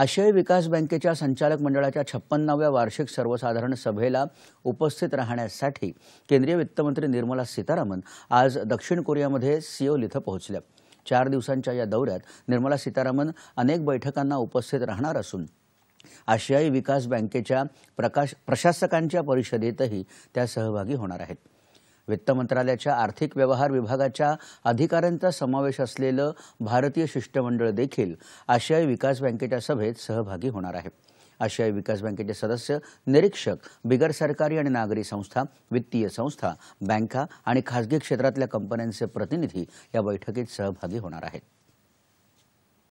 आशियाई विकास बँकेच्या संचालक मंडळाच्या छप्पन्नाव्या वार्षिक सर्वसाधारण सभेला उपस्थित राहण्यासाठी केंद्रीय वित्तमंत्री निर्मला सीतारामन आज दक्षिण कोरियामध्ये सिओल इथं पोहोचल्या चार दिवसांच्या या दौऱ्यात निर्मला सीतारामन अनेक बैठकांना उपस्थित राहणार असून आशियाई विकास बँकेच्या प्रकाश प्रशासकांच्या परिषदेतही त्या सहभागी होणार आहेत वित्त मंत्रालयाच्या आर्थिक व्यवहार विभागाच्या अधिकाऱ्यांचा समावेश असलेलं भारतीय शिष्टमंडळ देखील आशियाई विकास बँकेच्या सभेत सहभागी होणार आहे आशियाई विकास बँकेचे सदस्य निरीक्षक बिगर सरकारी आणि नागरी संस्था वित्तीय संस्था बँका आणि खासगी क्षेत्रातल्या कंपन्यांचे प्रतिनिधी या बैठकीत सहभागी होणार आहेत